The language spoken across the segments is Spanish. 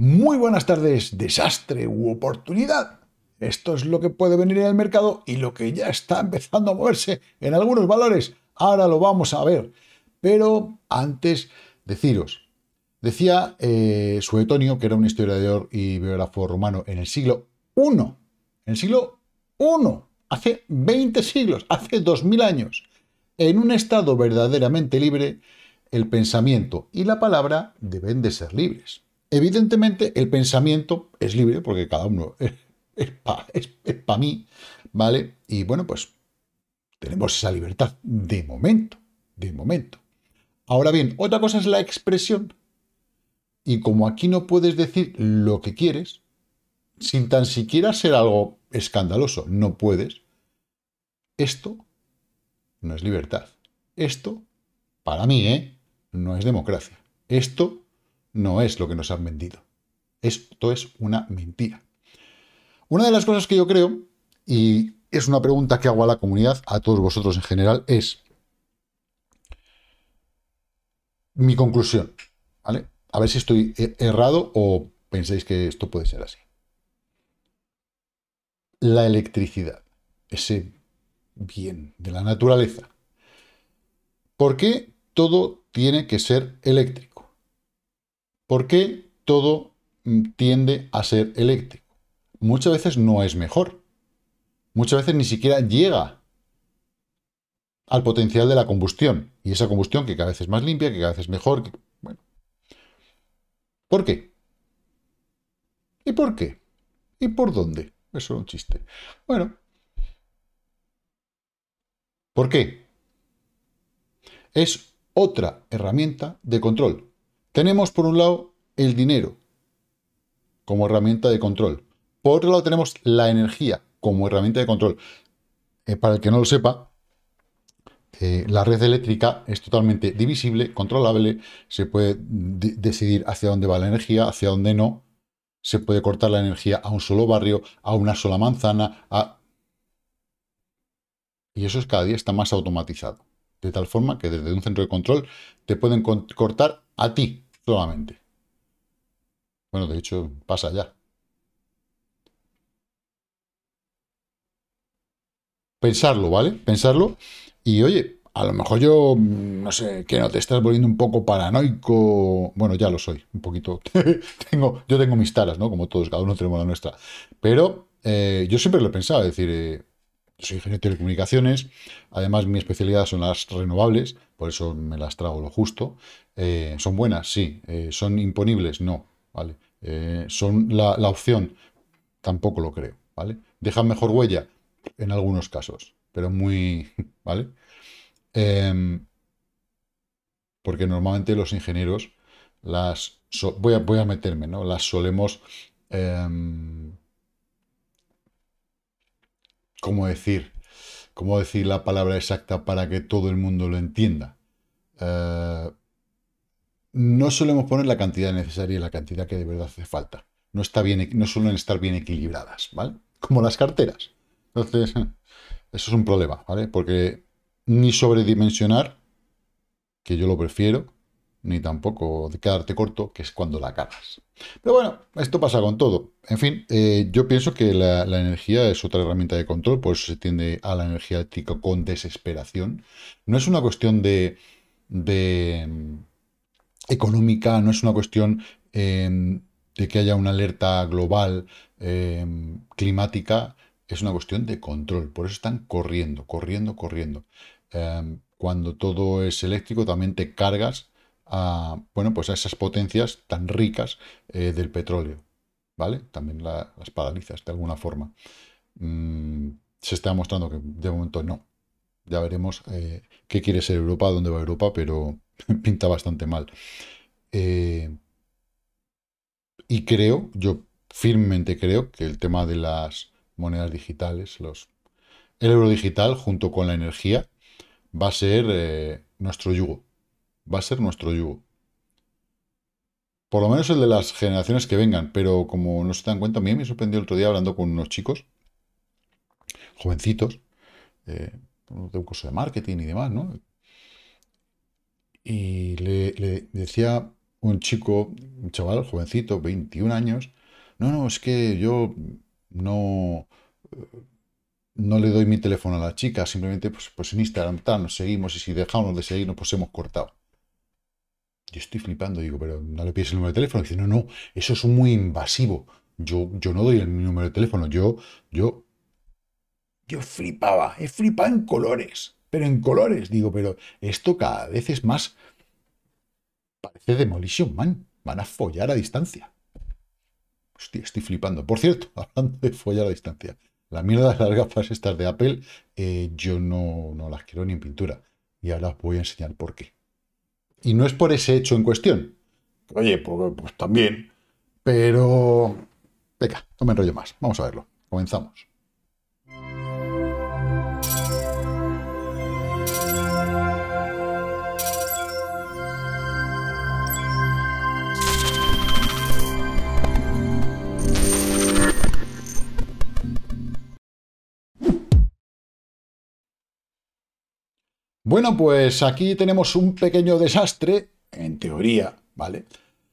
Muy buenas tardes, desastre u oportunidad. Esto es lo que puede venir en el mercado y lo que ya está empezando a moverse en algunos valores. Ahora lo vamos a ver. Pero antes, deciros, decía eh, Suetonio, que era un historiador y biógrafo romano en el siglo I, en el siglo I, hace 20 siglos, hace 2000 años, en un estado verdaderamente libre, el pensamiento y la palabra deben de ser libres. Evidentemente, el pensamiento es libre, porque cada uno es, para mí, ¿vale? Y bueno, pues tenemos esa libertad de momento, de momento. Ahora bien, otra cosa es la expresión. Y como aquí no puedes decir lo que quieres, sin tan siquiera ser algo escandaloso, no puedes, esto no es libertad. Esto, para mí, ¿eh? no es democracia. Esto no es lo que nos han vendido. Esto es una mentira. Una de las cosas que yo creo, y es una pregunta que hago a la comunidad, a todos vosotros en general, es mi conclusión, ¿vale? A ver si estoy e- errado o pensáis que esto puede ser así. La electricidad, ese bien de la naturaleza. ¿Por qué todo tiene que ser eléctrico? ¿Por qué todo mm, tiende a ser eléctrico. Muchas veces no es mejor. Muchas veces ni siquiera llega al potencial de la combustión. Y esa combustión que cada vez es más limpia, que cada vez es mejor. bueno. ¿Por qué? ¿Y por qué? ¿Y por dónde? Eso es un chiste. Bueno. ¿Por qué? Es otra herramienta de control. Tenemos por un lado el dinero como herramienta de control. Por otro lado tenemos la energía como herramienta de control. Eh, para el que no lo sepa, eh, la red eléctrica es totalmente divisible, controlable, se puede decidir hacia dónde va la energía, hacia dónde no, se puede cortar la energía a un solo barrio, a una sola manzana, y eso es cada día está más automatizado de tal forma que desde un centro de control te pueden cortar a ti solamente. Bueno, de hecho, pasa ya. Pensarlo, ¿vale? Pensarlo. Y oye, a lo mejor yo, mm, no sé, que no te estás volviendo un poco paranoico. Bueno, ya lo soy, un poquito. tengo, yo tengo mis taras, ¿no? Como todos, cada uno tenemos la nuestra. Pero eh, yo siempre lo he pensado, es decir, eh, soy ingeniero de telecomunicaciones, además mi especialidad son las renovables, por eso me las trago lo justo. Eh, ¿Son buenas? Sí. Eh, ¿Son imponibles? No. ¿vale? Eh, ¿Son la, opción? Tampoco lo creo. ¿vale? ¿Dejan mejor huella? En algunos casos, pero muy... ¿vale? Em, porque normalmente los ingenieros las... voy, a, voy a meterme, ¿no? Las solemos... Em, ¿cómo decir? ¿Cómo decir la palabra exacta para que todo el mundo lo entienda? Eh, no solemos poner la cantidad necesaria y la cantidad que de verdad hace falta. No, está bien, no suelen estar bien equilibradas, ¿vale? Como las carteras. Entonces, eso es un problema, ¿vale? Porque ni sobredimensionar, que yo lo prefiero, ni tampoco de quedarte corto, que es cuando la cargas. Pero bueno, esto pasa con todo. En fin, eh, yo pienso que la, energía es otra herramienta de control, por eso se tiende a la energía eléctrica con desesperación. No es una cuestión de, mm, económica, no es una cuestión em, de que haya una alerta global em, climática, es una cuestión de control. Por eso están corriendo, corriendo, corriendo. Em, cuando todo es eléctrico también te cargas a, bueno, pues a esas potencias tan ricas eh, del petróleo. ¿Vale? También las paralizas de alguna forma. Mm, se está mostrando que de momento no. Ya veremos eh, qué quiere ser Europa, dónde va Europa, pero pinta bastante mal. Eh, y creo, yo firmemente creo que el tema de las monedas digitales, los, el euro digital junto con la energía, va a ser nuestro yugo va a ser nuestro yugo. Por lo menos el de las generaciones que vengan, pero como no se dan cuenta, a mí me sorprendió el otro día hablando con unos chicos, jovencitos, eh, de un curso de marketing y demás, ¿no? Y le, decía un chico, un chaval, jovencito, 21 años, no, no, es que yo no, no le doy mi teléfono a la chica, simplemente pues, pues en Instagram nos seguimos y si dejamos de seguir nos pues hemos cortado. Yo estoy flipando, digo, pero no le pides el número de teléfono. Dice, no, no, eso es muy invasivo. Yo, yo no doy el número de teléfono, yo, yo, yo flipaba, he flipado en colores, pero en colores. Digo, pero esto cada vez es más, parece Demolition Man, van a follar a distancia. Hostia, estoy flipando. Por cierto, hablando de follar a distancia, Las mierdas de las estas de Apple, eh, yo no, no las quiero ni en pintura. Y ahora os voy a enseñar por qué. Y no es por ese hecho en cuestión. Oye, pues, pues, también. Pero... Venga, no me enrollo más. Vamos a verlo. Comenzamos. Bueno, pues aquí tenemos un pequeño desastre, en teoría, ¿vale?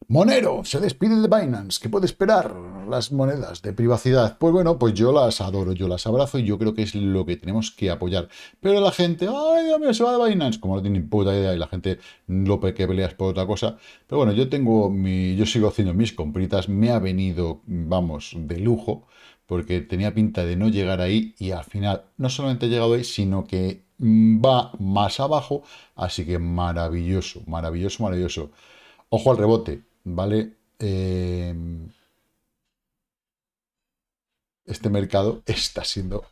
Monero se despide de Binance. ¿Qué puede esperar? Las monedas de privacidad. Pues bueno, pues yo las adoro, yo las abrazo y yo creo que es lo que tenemos que apoyar. Pero la gente, ay, Dios mío, se va de Binance. Como no tiene puta idea y la gente lo que peleas por otra cosa. Pero bueno, yo tengo mi, yo sigo haciendo mis compritas. Me ha venido, vamos, de lujo porque tenía pinta de no llegar ahí y al final no solamente he llegado ahí, sino que va más abajo, así que maravilloso, maravilloso, maravilloso. Ojo al rebote, ¿vale? Em, este mercado está siendo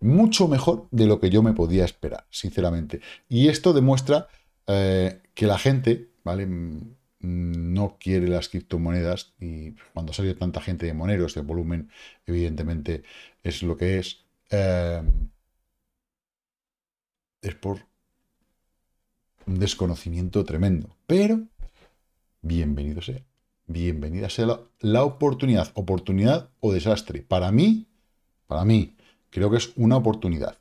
mucho mejor de lo que yo me podía esperar, sinceramente. Y esto demuestra eh, que la gente, ¿vale? Mm, mm, no quiere las criptomonedas y cuando salió tanta gente de moneros, de volumen, evidentemente es lo que es. Em, es por un desconocimiento tremendo. Pero, bienvenido sea. Bienvenida sea la, oportunidad. Oportunidad o desastre. Para mí, para mí, creo que es una oportunidad.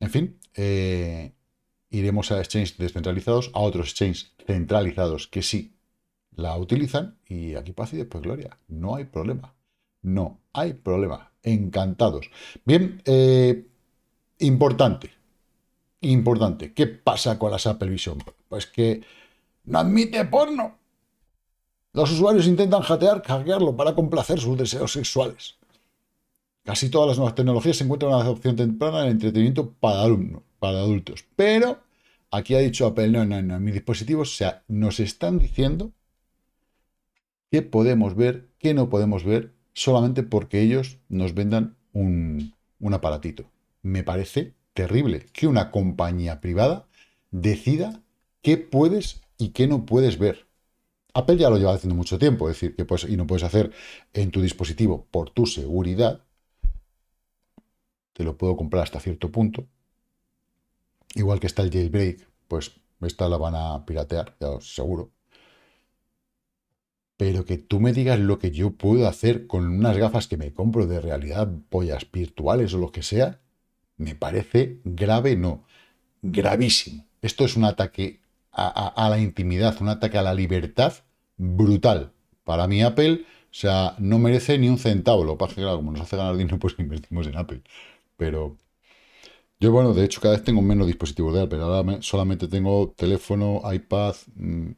En fin, eh, iremos a exchanges descentralizados, a otros exchanges centralizados que sí la utilizan y aquí paz y después gloria. No hay problema. No hay problema. Encantados. Bien, eh, importante importante. ¿Qué pasa con la Apple Vision? Pues que no admite porno. Los usuarios intentan jatear, cargarlo para complacer sus deseos sexuales. Casi todas las nuevas tecnologías se encuentran en la adopción temprana en el entretenimiento para, alumnos, para adultos. Pero aquí ha dicho Apple, no, no, no, mis dispositivos, o sea, nos están diciendo qué podemos ver, qué no podemos ver, solamente porque ellos nos vendan un aparatito. Me parece terrible que una compañía privada decida qué puedes y qué no puedes ver. Apple ya lo lleva haciendo mucho tiempo, es decir, que y no puedes hacer en tu dispositivo por tu seguridad. Te lo puedo comprar hasta cierto punto. Igual que está el jailbreak, pues esta la van a piratear, ya os seguro. Pero que tú me digas lo que yo puedo hacer con unas gafas que me compro de realidad, pollas virtuales o lo que sea, me parece grave, no, gravísimo. Esto es un ataque a, la intimidad, un ataque a la libertad brutal. Para mí Apple, o sea, no merece ni un centavo. Lo que claro, como nos hace ganar dinero, pues invertimos en Apple. Pero yo, bueno, de hecho, cada vez tengo menos dispositivos de Apple. Ahora solamente tengo teléfono, iPad, mm,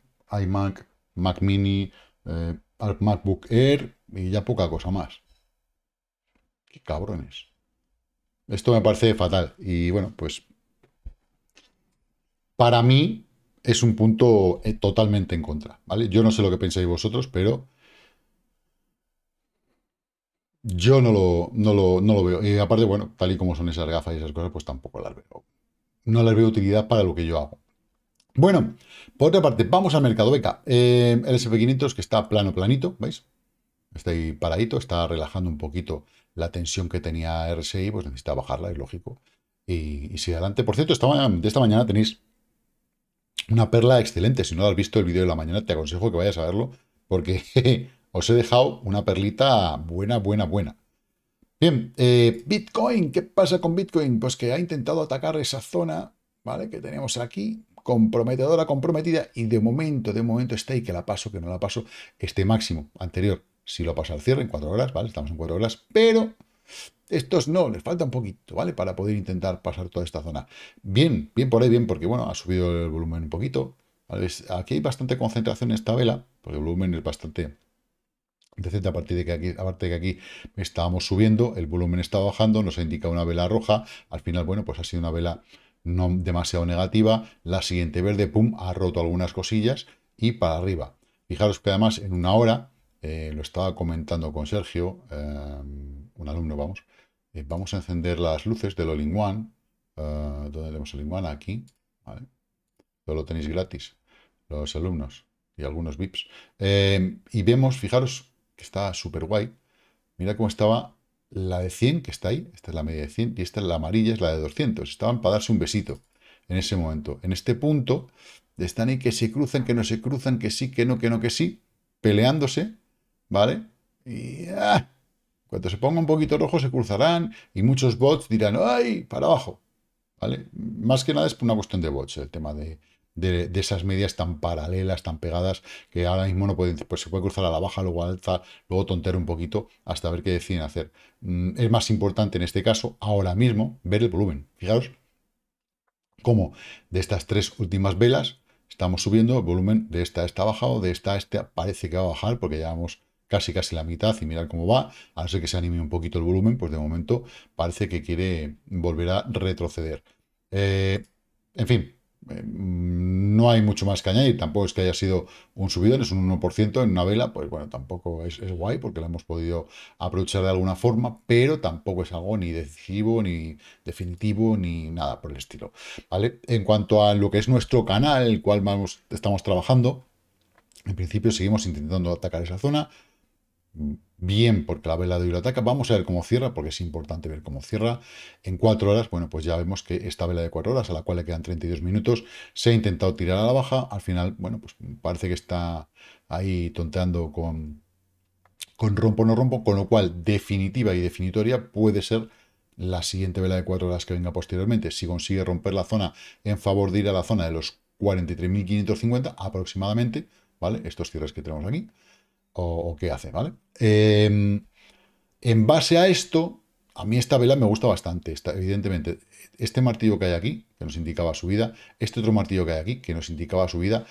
iMac, Mac Mini, eh, MacBook Air y ya poca cosa más. Qué cabrones. Esto me parece fatal. Y bueno, pues para mí es un punto eh, totalmente en contra. ¿vale? Yo no sé lo que pensáis vosotros, pero yo no lo, lo, veo. Y aparte, bueno, tal y como son esas gafas y esas cosas, pues tampoco las veo. No las veo utilidad para lo que yo hago. Bueno, por otra parte, vamos al mercado beca. Eh, el SP500 que está plano, planito, ¿veis? Está ahí paradito, está relajando un poquito la tensión que tenía RSI, pues necesita bajarla, es lógico. Y, y si adelante, por cierto, esta, de esta mañana tenéis una perla excelente. Si no lo has visto el vídeo de la mañana, te aconsejo que vayas a verlo, porque os he dejado una perlita buena, buena, buena. Bien, eh, Bitcoin, ¿qué pasa con Bitcoin? Pues que ha intentado atacar esa zona, ¿vale? Que tenemos aquí, comprometedora, comprometida, y de momento, de momento está ahí, que la paso, que no la paso, este máximo anterior, si lo pasa al cierre en cuatro horas, ¿vale? Estamos en cuatro horas, pero estos no, les falta un poquito, ¿vale? Para poder intentar pasar toda esta zona. Bien, bien por ahí, bien, porque bueno, ha subido el volumen un poquito. Aquí hay bastante concentración en esta vela, porque el volumen es bastante decente a partir de que aquí, aparte de que aquí estábamos subiendo, el volumen está bajando, nos ha indicado una vela roja. Al final, bueno, pues ha sido una vela no demasiado negativa. La siguiente verde, pum, ha roto algunas cosillas y para arriba. Fijaros que además en una hora eh, lo estaba comentando con Sergio, eh, un alumno, vamos. Eh, vamos a encender las luces del All in One. ¿Dónde tenemos el One? Aquí. Todo lo tenéis gratis, los alumnos y algunos VIPs. y vemos, fijaros, que está súper guay. Mira cómo estaba la de 100, que está ahí. Esta es la media de 100 y esta es la amarilla, es la de 200. Estaban para darse un besito en ese momento. En este punto están ahí que se cruzan, que no se cruzan, que sí, que no, que no, que sí, peleándose ¿vale? Y ah, cuando se ponga un poquito rojo se cruzarán y muchos bots dirán, ¡ay! Para abajo, ¿vale? Más que nada es por una cuestión de bots, el tema de, esas medias tan paralelas, tan pegadas, que ahora mismo no pueden, pues se puede cruzar a la baja, luego alza, luego tontear un poquito hasta ver qué deciden hacer. Mm, es más importante en este caso, ahora mismo, ver el volumen. Fijaros cómo de estas tres últimas velas estamos subiendo el volumen de esta a esta de esta a esta parece que va a bajar porque llevamos casi casi la mitad y mirar cómo va, a no ser que se anime un poquito el volumen, pues de momento parece que quiere volver a retroceder. Eh, en fin, eh, no hay mucho más que añadir, tampoco es que haya sido un subidón, es un 1% en una vela, pues bueno, tampoco es, guay porque la hemos podido aprovechar de alguna forma, pero tampoco es algo ni decisivo, ni definitivo, ni nada por el estilo. ¿vale? En cuanto a lo que es nuestro canal, el cual vamos, estamos trabajando, en principio seguimos intentando atacar esa zona, bien porque la vela de biblioteca. Vamos a ver cómo cierra, porque es importante ver cómo cierra. En cuatro horas, bueno, pues ya vemos que esta vela de cuatro horas, a la cual le quedan 32 minutos, se ha intentado tirar a la baja. Al final, bueno, pues parece que está ahí tonteando con, con rompo no rompo, con lo cual definitiva y definitoria puede ser la siguiente vela de cuatro horas que venga posteriormente. Si consigue romper la zona en favor de ir a la zona de los 43.550 aproximadamente, ¿vale? Estos cierres que tenemos aquí o, qué hace, ¿vale? Em, en base a esto, a mí esta vela me gusta bastante, evidentemente. Este martillo que hay aquí, que nos indicaba subida, este otro martillo que hay aquí, que nos indicaba subida,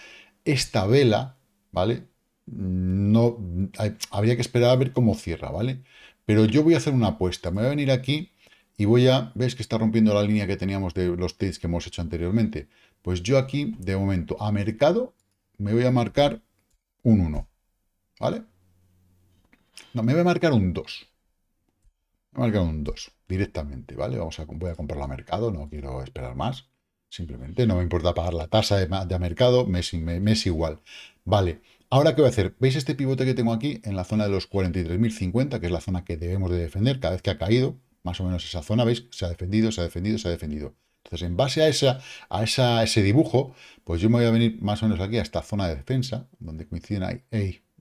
esta vela, ¿vale? No, habría que esperar a ver cómo cierra, ¿vale? Pero yo voy a hacer una apuesta, me voy a venir aquí y voy a, ¿ves que está rompiendo la línea que teníamos de los trades que hemos hecho anteriormente? Pues yo aquí, de momento, a mercado, me voy a marcar un 1, ¿Vale? No, me voy a marcar un 2. Voy a marcar un 2 directamente, ¿vale? Vamos a, voy a comprarlo a mercado, no quiero esperar más. Simplemente no me importa pagar la tasa de, mercado, me, es igual. Vale, ahora ¿qué voy a hacer? ¿Veis este pivote que tengo aquí en la zona de los 43.050, que es la zona que debemos de defender cada vez que ha caído? Más o menos esa zona, ¿veis? Se ha defendido, se ha defendido, se ha defendido. Entonces, en base a, esa, a ese dibujo, pues yo me voy a venir más o menos aquí a esta zona de defensa, donde coinciden ahí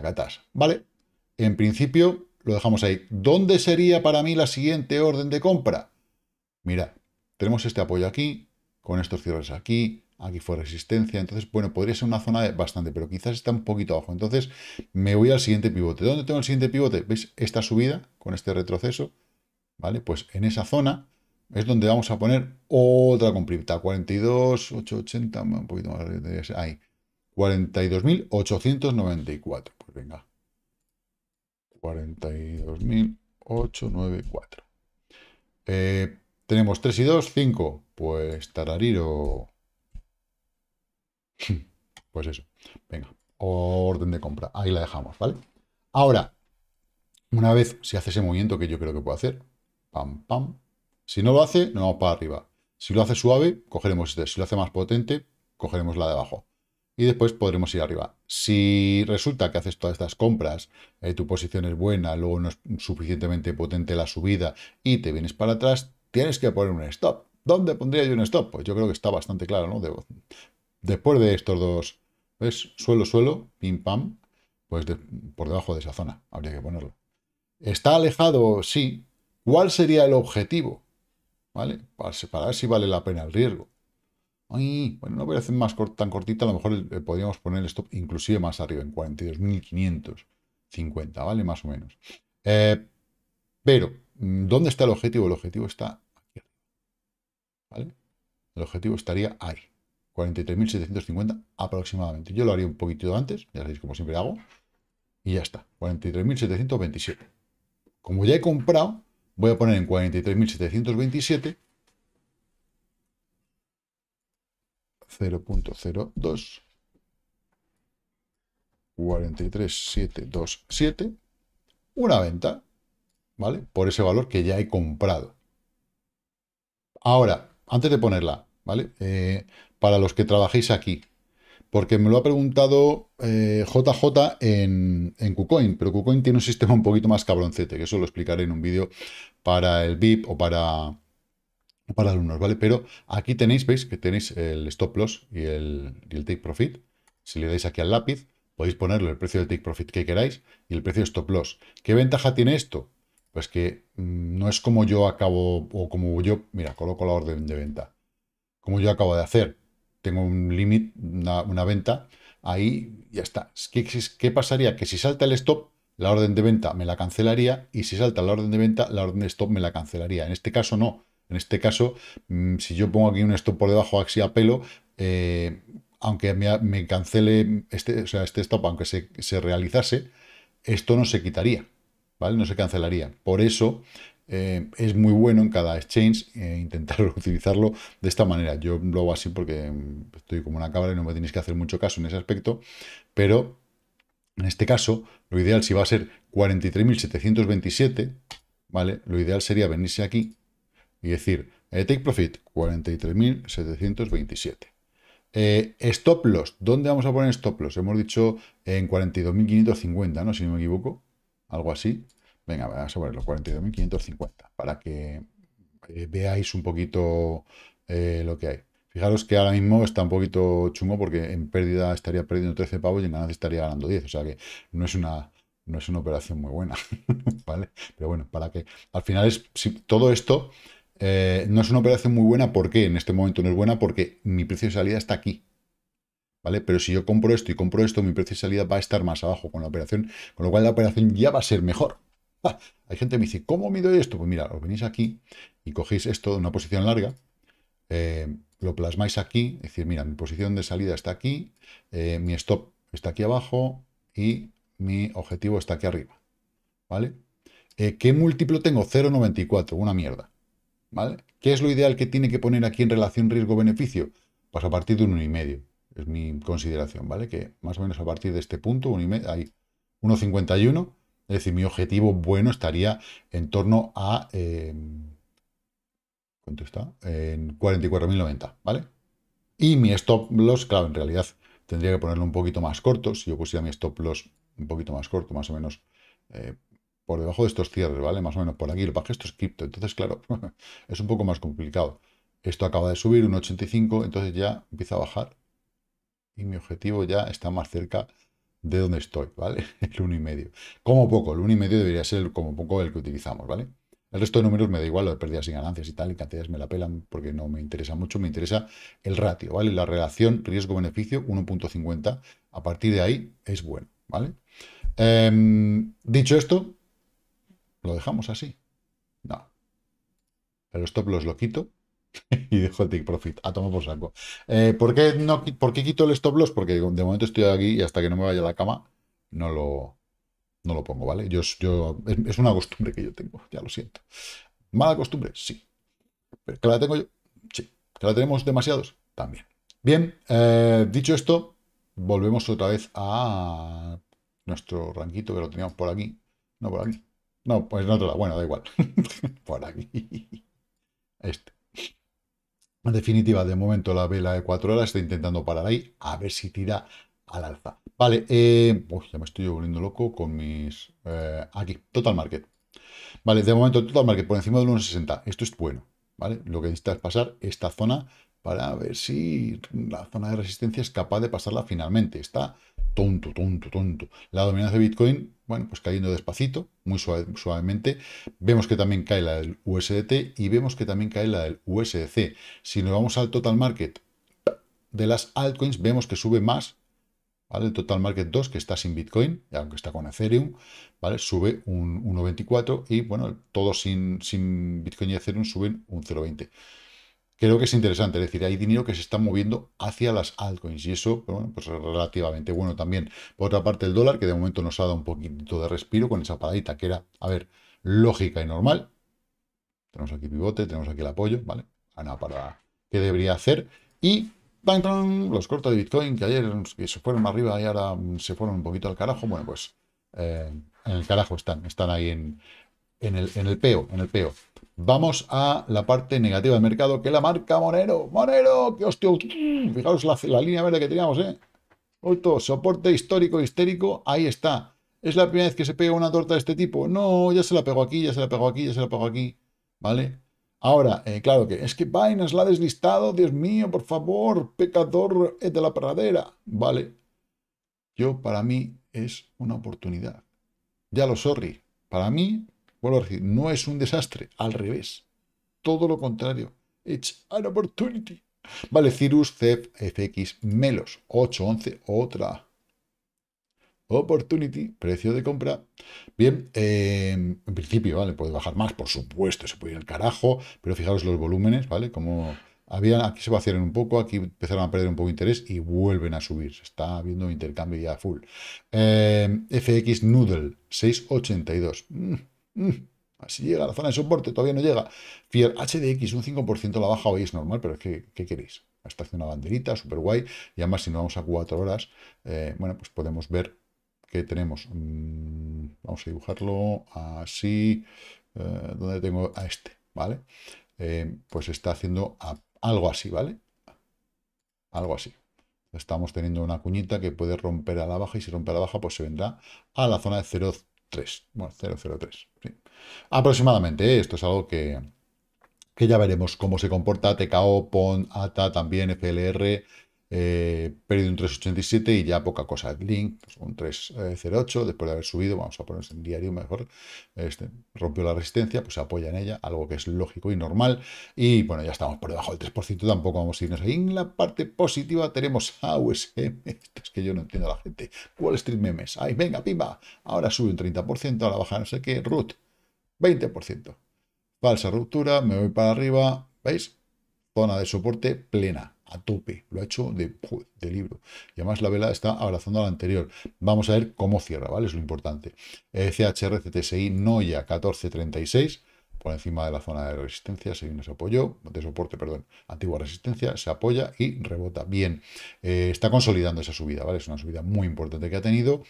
catas, Vale, en principio lo dejamos ahí. ¿Dónde sería para mí la siguiente orden de compra? Mira, tenemos este apoyo aquí, con estos cierres aquí, aquí fue resistencia, entonces, bueno, podría ser una zona bastante, pero quizás está un poquito abajo. Entonces, me voy al siguiente pivote. ¿Dónde tengo el siguiente pivote? ¿Veis esta subida con este retroceso? ¿Vale? Pues en esa zona es donde vamos a poner otra comprita. 42, 880, un poquito más, ahí. 42.894 venga. 42.894. Eh, tenemos 3 y 2, 5. Pues tarariro. Pues eso. Venga, orden de compra. Ahí la dejamos, ¿vale? Ahora, una vez se hace ese movimiento que yo creo que puedo hacer, pam, pam. Si no lo hace, nos vamos para arriba. Si lo hace suave, cogeremos este. Si lo hace más potente, cogeremos la de abajo y después podremos ir arriba. Si resulta que haces todas estas compras, eh, tu posición es buena, luego no es suficientemente potente la subida y te vienes para atrás, tienes que poner un stop. ¿Dónde pondría yo un stop? Pues yo creo que está bastante claro, ¿no? después de estos dos, ¿ves? Suelo, suelo, pim, pam, pues por debajo de esa zona habría que ponerlo. ¿Está alejado? Sí. ¿Cuál sería el objetivo? ¿Vale? Para, separar si vale la pena el riesgo no bueno, a hacer más tan cortita, a lo mejor eh, podríamos poner el stop inclusive más arriba, en 42.550, ¿vale? Más o menos. Eh, pero, mm, ¿dónde está el objetivo? El objetivo está aquí ¿vale? El objetivo estaría ahí, 43.750 aproximadamente. Yo lo haría un poquito antes, ya sabéis como siempre hago, y ya está, 43.727. Como ya he comprado, voy a poner en 43.727 0.02 43727 una venta, ¿vale? Por ese valor que ya he comprado. Ahora, antes de ponerla, ¿vale? Eh, para los que trabajéis aquí, porque me lo ha preguntado JJ eh, en, en, KuCoin, pero KuCoin tiene un sistema un poquito más cabroncete, que eso lo explicaré en un vídeo para el VIP o para para alumnos, ¿vale? Pero aquí tenéis, veis que tenéis el stop loss y el, take profit. Si le dais aquí al lápiz, podéis ponerle el precio de take profit que queráis y el precio de stop loss. ¿Qué ventaja tiene esto? Pues que mm, no es como yo acabo, o como yo, mira, coloco la orden de venta. Como yo acabo de hacer, tengo un límite, una, venta, ahí ya está. ¿Qué pasaría? Que si salta el stop, la orden de venta me la cancelaría y si salta la orden de venta, la orden de stop me la cancelaría. En este caso no en este caso, mm, si yo pongo aquí un stop por debajo axi a pelo, eh, aunque me, cancele este, este stop, aunque se, realizase, esto no se quitaría, ¿vale? No se cancelaría. Por eso eh, es muy bueno en cada exchange eh, intentar utilizarlo de esta manera. Yo lo hago así porque mm, estoy como una cabra y no me tenéis que hacer mucho caso en ese aspecto, pero en este caso, lo ideal si va a ser 43.727, ¿vale? Lo ideal sería venirse aquí y decir, eh, take profit 43.727. Eh, stop loss, ¿dónde vamos a poner stop loss? Hemos dicho en 42.550, ¿no? Si no me equivoco, algo así. Venga, vamos a ponerlo, 42.550, para que eh, veáis un poquito eh, lo que hay. Fijaros que ahora mismo está un poquito chungo porque en pérdida estaría perdiendo 13 pavos y en ganancia estaría ganando 10. O sea que no es una, no es una operación muy buena. ¿vale? Pero bueno, para que al final es si, todo esto eh, no es una operación muy buena, ¿por qué? En este momento no es buena porque mi precio de salida está aquí. ¿Vale? Pero si yo compro esto y compro esto, mi precio de salida va a estar más abajo con la operación, con lo cual la operación ya va a ser mejor. ¡Ah! hay gente que me dice, ¿cómo mido esto? Pues mira, os venís aquí y cogéis esto de una posición larga, eh, lo plasmáis aquí, es decir, mira, mi posición de salida está aquí, eh, mi stop está aquí abajo y mi objetivo está aquí arriba. ¿Vale? ¿Qué múltiplo tengo? 0,94, una mierda. ¿vale? ¿Qué es lo ideal que tiene que poner aquí en relación riesgo-beneficio? Pues a partir de un 1,5. Es mi consideración, ¿vale? Que más o menos a partir de este punto, hay 1,51. Es decir, mi objetivo bueno estaría en torno a... Em, ¿Cuánto está? En 44.090, ¿vale? Y mi stop loss, claro, en realidad tendría que ponerlo un poquito más corto. Si yo pusiera mi stop loss un poquito más corto, más o menos eh, por debajo de estos cierres, ¿vale? Más o menos por aquí. Lo que esto es cripto, entonces, claro, es un poco más complicado. Esto acaba de subir, un 85, entonces ya empieza a bajar. Y mi objetivo ya está más cerca de donde estoy, ¿vale? El 1,5. Como poco, el 1,5 debería ser como poco el que utilizamos, ¿vale? El resto de números me da igual, lo de pérdidas y ganancias y tal, y cantidades me la pelan porque no me interesa mucho, me interesa el ratio, ¿vale? La relación riesgo-beneficio, 1.50. A partir de ahí es bueno, ¿vale? Em, dicho esto, ¿Lo dejamos así? No. El stop loss lo quito y dejo el take profit. A tomar por saco. Eh, ¿por, qué no, ¿Por qué quito el stop loss? Porque de momento estoy aquí y hasta que no me vaya a la cama no lo, no lo pongo, ¿vale? Yo, es una costumbre que yo tengo, ya lo siento. ¿Mala costumbre? Sí. ¿Que la tengo yo? Sí. ¿Que la tenemos demasiados? También. Bien, eh, dicho esto, volvemos otra vez a nuestro ranquito que lo teníamos por aquí. No por aquí. No, pues no te Bueno, da igual. Por aquí. Este. En definitiva, de momento la vela de 4 horas está intentando parar ahí. A ver si tira al alza. Vale, eh, ya me estoy volviendo loco con mis... Eh, aquí, Total Market. Vale, de momento Total Market por encima del 1.60. Esto es bueno, ¿vale? Lo que necesita es pasar esta zona para ver si la zona de resistencia es capaz de pasarla finalmente. Está tonto, tonto, tonto. La dominancia de Bitcoin bueno, pues cayendo despacito, muy suavemente. Vemos que también cae la del USDT y vemos que también cae la del USDC. Si nos vamos al total market de las altcoins, vemos que sube más, ¿vale? El total market 2, que está sin Bitcoin, aunque está con Ethereum, ¿vale? Sube un 1,24 y, bueno, todos sin, sin Bitcoin y Ethereum suben un 0,20 creo que es interesante. Es decir, hay dinero que se está moviendo hacia las altcoins y eso pues es relativamente bueno también. Por otra parte, el dólar, que de momento nos ha dado un poquito de respiro con esa paradita que era, a ver, lógica y normal. Tenemos aquí pivote, tenemos aquí el apoyo, ¿vale? Nada para ¿Qué debería hacer. Y ¡pam, los cortos de Bitcoin, que ayer se fueron más arriba y ahora se fueron un poquito al carajo. Bueno, pues eh, en el carajo están, están ahí en, en, el, en el peo, en el peo. Vamos a la parte negativa del mercado, que la marca Monero. Monero, ¡Qué hostia. Mm, fijaos la, línea verde que teníamos, ¿eh? Otro soporte histórico, histérico, ahí está. ¿Es la primera vez que se pega una torta de este tipo? No, ya se la pegó aquí, ya se la pegó aquí, ya se la pegó aquí. ¿Vale? Ahora, eh, claro que es que vainas, la ha deslistado, Dios mío, por favor, pecador de la pradera. Vale. Yo, para mí, es una oportunidad. Ya lo sorry. Para mí, no es un desastre, al revés. Todo lo contrario. It's an opportunity. Vale, Cirrus, Cep, FX, Melos, 811, otra. Opportunity, precio de compra. Bien, em, en principio, ¿vale? Puede bajar más, por supuesto, se puede ir al carajo, pero fijaros los volúmenes, ¿vale? Como habían, aquí se vaciaron un poco, aquí empezaron a perder un poco de interés y vuelven a subir. Se está viendo un intercambio ya full. Em, FX Noodle, 682. Mm, así llega la zona de soporte, todavía no llega. Fier HDX, un 5% la baja hoy es normal, pero es que, ¿qué queréis? Está haciendo una banderita, súper guay, y además si nos vamos a 4 horas, eh, bueno, pues podemos ver que tenemos, mm, vamos a dibujarlo así, eh, donde tengo a este, ¿vale? Eh, pues está haciendo algo así, ¿vale? Algo así estamos teniendo una cuñita que puede romper a la baja y si rompe a la baja pues se vendrá a la zona de 0, 3, Bueno, 0,03. Aproximadamente, ¿eh? esto es algo que, que ya veremos cómo se comporta TKO, PON, ATA, también FLR, eh, un 3,87 y ya poca cosa. Link, pues, un 3,08, después de haber subido, vamos a ponerse en diario mejor, este, rompió la resistencia, pues se apoya en ella, algo que es lógico y normal. Y bueno, ya estamos por debajo del 3%, tampoco vamos a irnos ahí. En la parte positiva tenemos a USM, esto es que yo no entiendo a la gente. Wall Street Memes, ay, venga, pimba, ahora sube un 30%, ahora baja no sé qué, root, 20%. Falsa ruptura, me voy para arriba, ¿veis? Zona de soporte plena, a tope. Lo ha hecho de, libro. Y además la vela está abrazando a la anterior. Vamos a ver cómo cierra, ¿vale? Es lo importante. Eh, CHR, Noya 1436 por encima de la zona de resistencia, se viene ese apoyo, de soporte, perdón, antigua resistencia, se apoya y rebota. Bien, eh, está consolidando esa subida, ¿vale? Es una subida muy importante que ha tenido,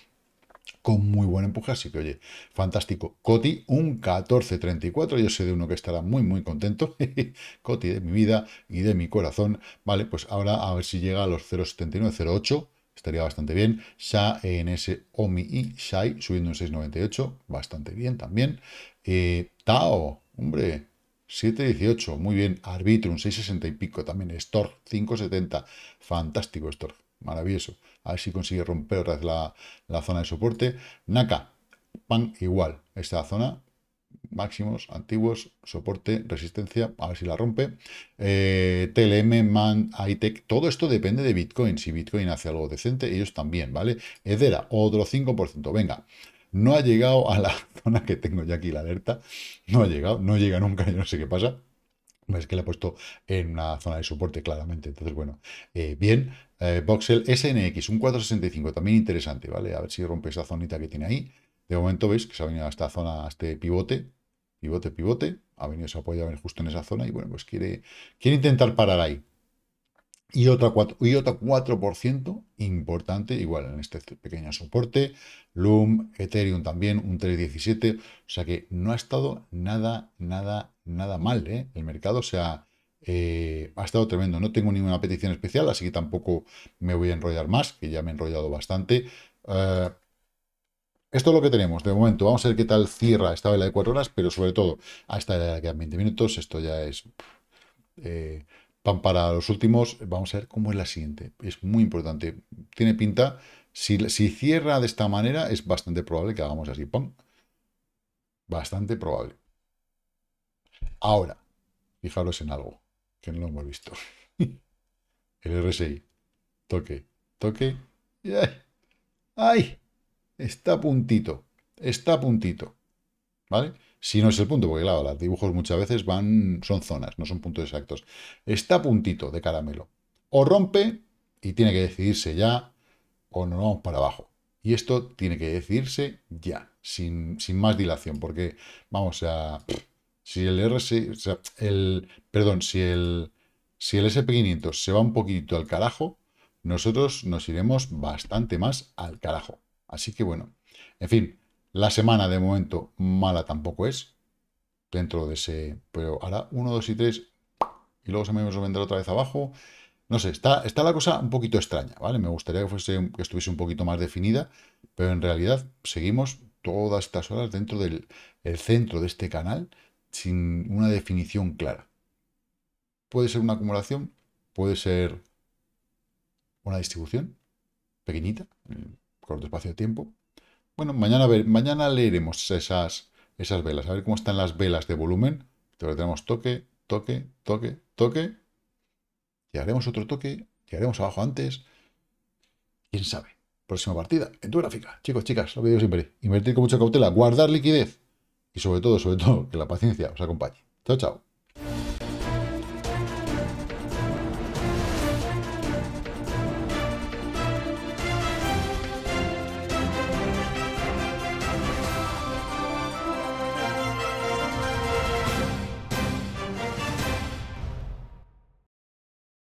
con muy buen empuje, así que oye, fantástico. Coti, un 14.34, yo sé de uno que estará muy muy contento, Coti de mi vida y de mi corazón, vale, pues ahora a ver si llega a los 08 estaría bastante bien, Sha, ENS, OMI y Shai, subiendo un 6.98, bastante bien también, eh, Tao, hombre, 7.18, muy bien, Arbitrum, 6.60 y pico también, Stor 5.70, fantástico Stor maravilloso a ver si consigue romper otra vez la, zona de soporte. NACA, pan igual, esta zona máximos, antiguos, soporte, resistencia, a ver si la rompe. Eh, TLM, MAN, ITEC, todo esto depende de Bitcoin. Si Bitcoin hace algo decente, ellos también, ¿vale? Edera, otro 5%, venga. No ha llegado a la zona que tengo ya aquí la alerta. No ha llegado, no llega nunca, yo no sé qué pasa. Es que le ha puesto en una zona de soporte, claramente. Entonces, bueno, eh, bien. Eh, Voxel SNX, un 465, también interesante, ¿vale? A ver si rompe esa zonita que tiene ahí. De momento, veis que se ha venido a esta zona, a este pivote, pivote, pivote. Ha venido, se ver justo en esa zona y, bueno, pues quiere, quiere intentar parar ahí. Y otra, y otra 4% importante, igual en este pequeño soporte. Loom, Ethereum también, un 3.17. O sea que no ha estado nada, nada, nada mal, ¿eh? El mercado se ha, eh, ha estado tremendo. No tengo ninguna petición especial, así que tampoco me voy a enrollar más, que ya me he enrollado bastante. Eh, esto es lo que tenemos de momento. Vamos a ver qué tal cierra esta vela de cuatro horas, pero sobre todo hasta la que 20 minutos. Esto ya es eh, pan para los últimos. Vamos a ver cómo es la siguiente. Es muy importante. Tiene pinta. Si, si cierra de esta manera, es bastante probable que hagamos así. ¡Pum! Bastante probable. Ahora, fijaros en algo que no lo hemos visto. El RSI. Toque, toque. ¡Ay! Está a puntito. Está a puntito. ¿Vale? Si no es el punto, porque claro, los dibujos muchas veces van, son zonas, no son puntos exactos. Está a puntito de caramelo. O rompe y tiene que decidirse ya, o nos vamos para abajo. Y esto tiene que decidirse ya, sin más dilación, porque vamos a... Si el RSI, el, perdón, si el, si el SP500 se va un poquito al carajo, nosotros nos iremos bastante más al carajo. Así que bueno, en fin, la semana de momento mala tampoco es, dentro de ese, pero ahora 1, 2 y 3, y luego se me vender otra vez abajo. No sé, está, está la cosa un poquito extraña, ¿vale? Me gustaría que, fuese, que estuviese un poquito más definida, pero en realidad seguimos todas estas horas dentro del el centro de este canal, sin una definición clara. Puede ser una acumulación, puede ser una distribución pequeñita, corto espacio de tiempo. Bueno, mañana, ver, mañana leeremos esas, esas velas, a ver cómo están las velas de volumen. Entonces tenemos toque, toque, toque, toque. haremos otro toque, llegaremos abajo antes. ¿Quién sabe? Próxima partida en tu gráfica. Chicos, chicas, lo que digo siempre, invertir con mucha cautela, guardar liquidez y sobre todo, sobre todo, que la paciencia os acompañe. Chao, chao.